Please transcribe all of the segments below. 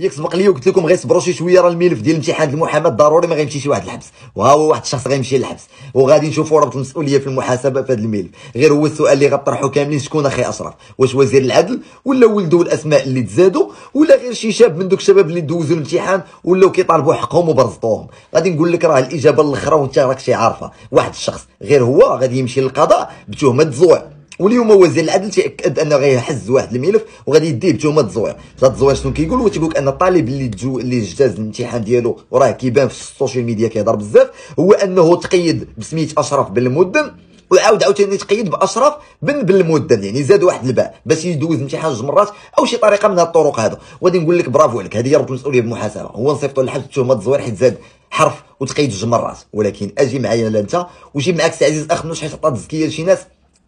ياك سبق لي وقلت لكم غير صبروا شي شويه راه الملف ديال امتحان المحاماه ضروري ما غيمشيش شي واحد الحبس وها هو واحد الشخص غيمشي للحبس وغادي نشوفوا ربط المسؤوليه في المحاسبه في هذا الملف غير هو السؤال اللي غطرحوا كاملين شكون اخي اشرف واش وزير العدل ولا ولدو الاسماء اللي تزادوا ولا غير شي شاب من دوك الشباب اللي دوزوا الامتحان ولاو كيطالبوا حقهم وبرزطوهم غادي نقول لك راه الاجابه الاخرى وانت راك شي عارفه واحد الشخص غير هو غادي يمشي للقضاء بتهمه الزوع واليوم وزير العدل تياكد انه غيحز واحد الملف وغادي يديه بتهمه التزوير جات التزوير شنو كيقول هو تيقول ان الطالب اللي جو اللي جاز الامتحان ديالو وراه كيبان في السوشيال ميديا كيهضر بزاف هو انه تقيد بسميه اشرف بن المدن وعاود عاوتاني تقيد باشرف بن بن المدن يعني زاد واحد الباء باش يدوز امتحان جوج مرات او شي طريقه من هاد الطرق هذا وغادي نقول لك برافو عليك هذه هي رد المسؤوليه بالمحاسبه هو نصيفطو لحد تهمه التزوير حيت زاد حرف وتقيد جوج مرات ولكن اجي معايا لا انت وجيب معاك سي عزيز اخ منوش حيت عطى الزكيه لشي ناس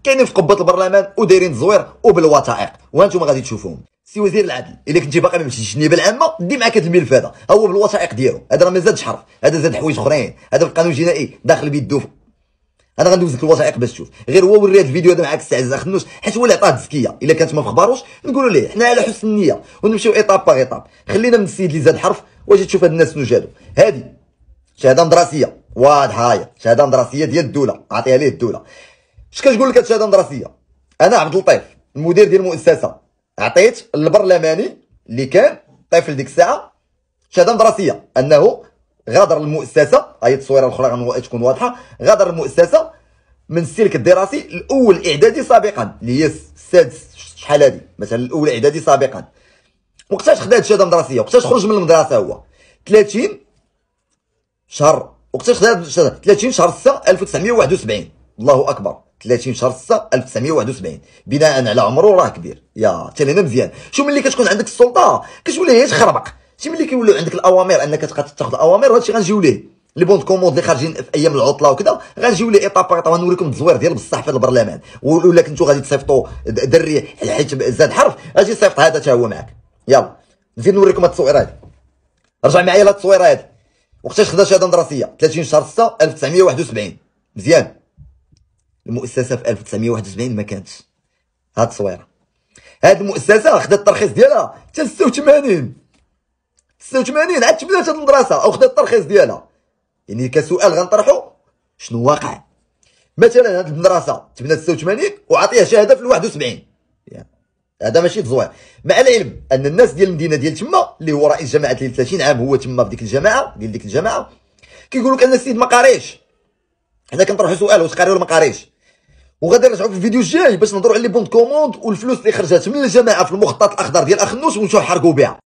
كاينين في قبه البرلمان ودايرين زوير وبالوثائق وانتم غادي تشوفوهم سي وزير العدل الا كنتي باقي ما مشيتيش النيابه العامه دي معاك هذا الملف هذا هو بالوثائق ديالو هذا راه ما زادش حرف هذا زاد حوايج اخرين هذا في القانون الجنائي داخل بيدو دوف انا غندوز لك الوثائق باش تشوف غير هو وري هذا الفيديو هذا معاك الساعه خنوش حيت هو اللي عطاه التزكيه الا كانت ما في خباروش نقولوا ليه حنا على حسن النيه ونمشيو ايطاب باغ ايطاب خلينا من السيد اللي زاد حرف واجي تشوف هاد الناس شنو جادو هادي شهاده مدرسيه واضحه هاي شهاده مدرسيه ديال الدوله عطيها ليه الدوله اش كتقول لك الشهاده المدرسيه انا عبد اللطيف المدير ديال المؤسسه عطيت البرلماني اللي كان طفل ديك الساعه شهاده دراسيه انه غادر المؤسسه هاي التصويره الاخرى تكون واضحه غادر المؤسسه من السلك الدراسي الاول اعدادي سابقا اللي هي السادس شحال هادي مثلا الاول اعدادي سابقا وقتاش خدا هاد الشهاده المدرسيه وقتاش خرج من المدرسه هو 30 شهر وقتاش خدا الشهاده 30 شهر 6 1971 الله اكبر 30 شهر 6 1971 بناء على عمره راه كبير يا حتى هنا مزيان شو ملي كتكون عندك السلطه كتولي هي تخربق شي ملي كيوليو عندك الاوامر انك تبقى تاخذ الاوامر هادشي غنجيو ليه لي بون كوموند اللي خارجين في ايام العطله وكذا غنجيو ليه ايطاب ايطاب غنوريكم التزوير ديال بصح في البرلمان ولا كنتو غادي تصيفطوا دري حيت زاد حرف اجي صيفط هذا حتى هو معاك يلا نزيد نوريكم هاد هذه هادي رجع معايا لهاد هذه هادي وقتاش خدا شهاده دراسيه 30 شهر 6 1971 مزيان المؤسسه في 1971 ما كانتش هاد التصويره هاد المؤسسه خدات الترخيص ديالها حتى 86 86 عاد تبنات هاد المدرسه او خدات الترخيص ديالها يعني كسؤال غنطرحو شنو واقع مثلا هاد المدرسه تبنات 86 وعطيها شهاده في 71 يعني هذا ماشي تزوير مع العلم ان الناس ديال المدينه ديال تما اللي هو رئيس جماعه 30 عام هو تما في ديك الجماعه ديال ديك الجماعه كيقول لك ان السيد ما قاريش حنا كنطرحوا سؤال واش قاري ولا ما قاريش وغادي نرجعوا في الفيديو الجاي باش نهضروا على لي بون كوموند والفلوس اللي خرجت من الجماعه في المخطط الاخضر ديال اخنوس ونمشيو نحرقوا بها